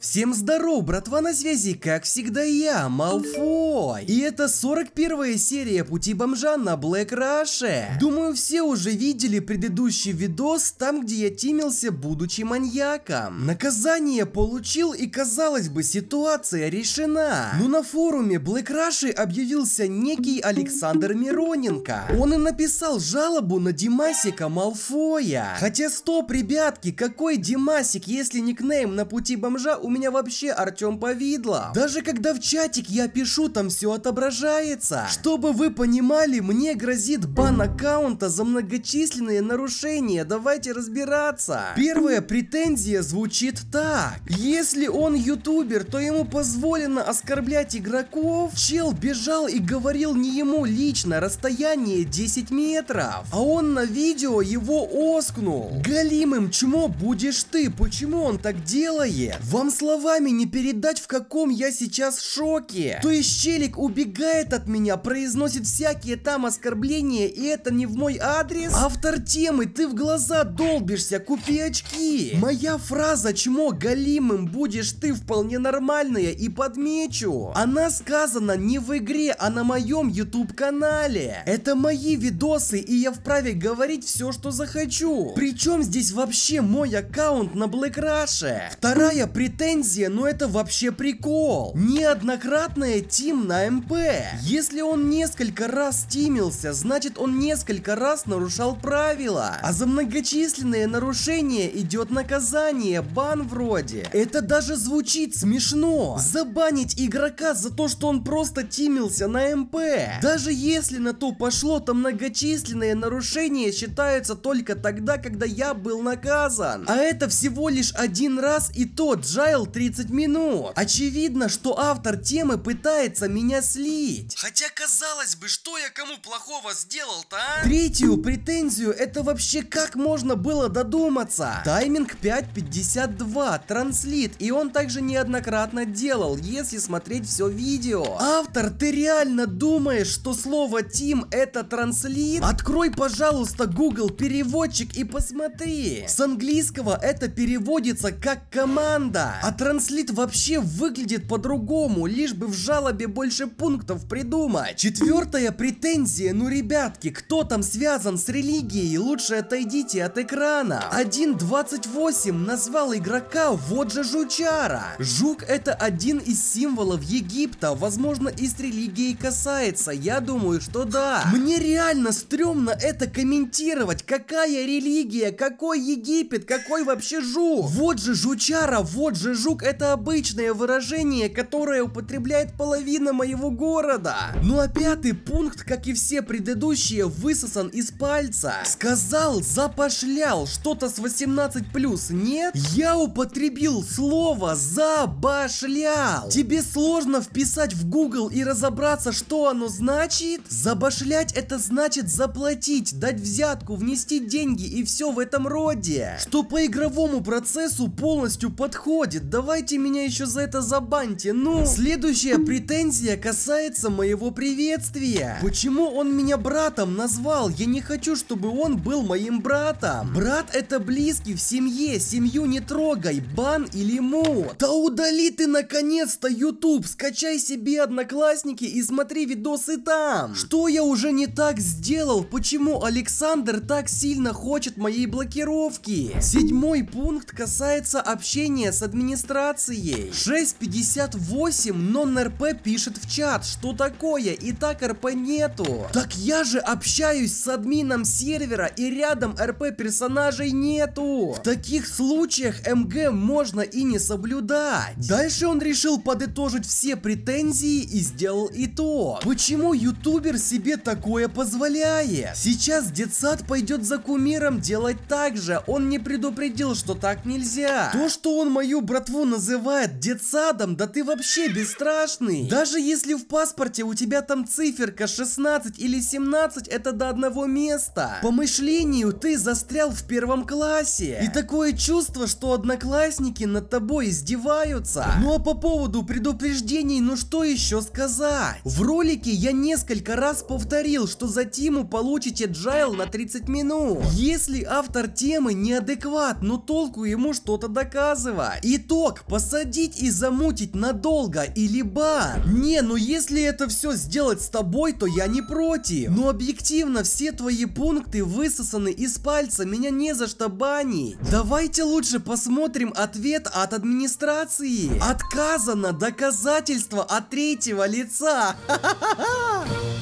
Всем здоров, братва, на связи, как всегда я, Малфой. И это 41 серия Пути Бомжа на Блэк Раше. Думаю, все уже видели предыдущий видос, там, где я тимился, будучи маньяком. Наказание получил, и, казалось бы, ситуация решена. Но ну, на форуме Блэк Раши объявился некий Александр Мироненко. Он и написал жалобу на Димасика Малфоя. Хотя стоп, ребятки, какой Димасик, если никнейм на Пути Бомжа у меня вообще Артем Повидло. Даже когда в чатик я пишу, там все отображается. Чтобы вы понимали, мне грозит бан аккаунта за многочисленные нарушения. Давайте разбираться. Первая претензия звучит так. Если он ютубер, то ему позволено оскорблять игроков. Чел бежал и говорил не ему лично, расстояние 10 метров. А он на видео его оскнул. Галимым чмо будешь ты? Почему он так делает? Вам словами не передать, в каком я сейчас шоке. То есть челик убегает от меня, произносит всякие там оскорбления, и это не в мой адрес? Автор темы, ты в глаза долбишься, купи очки. Моя фраза «Чмо галимым будешь ты» вполне нормальная, и подмечу. Она сказана не в игре, а на моем YouTube канале. Это мои видосы, и я вправе говорить все, что захочу. Причем здесь вообще мой аккаунт на Black Russia? Вторая претензия лицензия, ну это вообще прикол. Неоднократная тим на МП. Если он несколько раз тимился, значит он несколько раз нарушал правила. А за многочисленные нарушения идет наказание, бан вроде. Это даже звучит смешно. Забанить игрока за то, что он просто тимился на МП. Даже если на то пошло, то многочисленные нарушения считаются только тогда, когда я был наказан. А это всего лишь один раз и то Джайл смотрел 30 минут. Очевидно, что автор темы пытается меня слить. Хотя, казалось бы, что я кому плохого сделал-то, а? Третью претензию это вообще как можно было додуматься? Тайминг 5.52, транслит, и он также неоднократно делал, если смотреть все видео. Автор, ты реально думаешь, что слово Тим это транслит? Открой, пожалуйста, Google переводчик и посмотри. С английского это переводится как команда. А транслит вообще выглядит по-другому, лишь бы в жалобе больше пунктов придумать. Четвертая претензия, ну ребятки, кто там связан с религией, лучше отойдите от экрана. 1.28 назвал игрока вот же жучара. Жук это один из символов Египта, возможно и с религией касается, я думаю, что да. Мне реально стрёмно это комментировать, какая религия, какой Египет, какой вообще жук. Вот же жучара, вот же жук это обычное выражение, которое употребляет половина моего города. Ну а пятый пункт, как и все предыдущие, высосан из пальца. Сказал, запошлял, что-то с 18 плюс нет? Я употребил слово забашлял. Тебе сложно вписать в Google и разобраться, что оно значит? Забашлять это значит заплатить, дать взятку, внести деньги и все в этом роде. Что по игровому процессу полностью подходит, давайте меня еще за это забаньте, ну! Следующая претензия касается моего приветствия. Почему он меня братом назвал? Я не хочу, чтобы он был моим братом. Брат это близкий в семье, семью не трогай, бан или мут. Да удали ты наконец-то YouTube, скачай себе одноклассники и смотри видосы там. Что я уже не так сделал? Почему Александр так сильно хочет моей блокировки? Седьмой пункт касается общения с администратором администрацией. 6.58 но рп пишет в чат, что такое, и так РП нету. Так я же общаюсь с админом сервера и рядом РП персонажей нету. В таких случаях МГ можно и не соблюдать. Дальше он решил подытожить все претензии и сделал итог. Почему ютубер себе такое позволяет? Сейчас детсад пойдет за кумиром делать так же, он не предупредил, что так нельзя. То, что он мою братью жратву называют детсадом, да ты вообще бесстрашный. Даже если в паспорте у тебя там циферка 16 или 17, это до одного места. По мышлению ты застрял в первом классе. И такое чувство, что одноклассники над тобой издеваются. Ну а по поводу предупреждений, ну что еще сказать? В ролике я несколько раз повторил, что за Тиму получите джайл на 30 минут. Если автор темы неадекват, но ну толку ему что-то доказывать. И цветок посадить и замутить надолго или ба. Не, ну если это все сделать с тобой, то я не против. Но объективно все твои пункты высосаны из пальца, меня не за что банить. Давайте лучше посмотрим ответ от администрации. Отказано доказательство от третьего лица. Ха-ха-ха!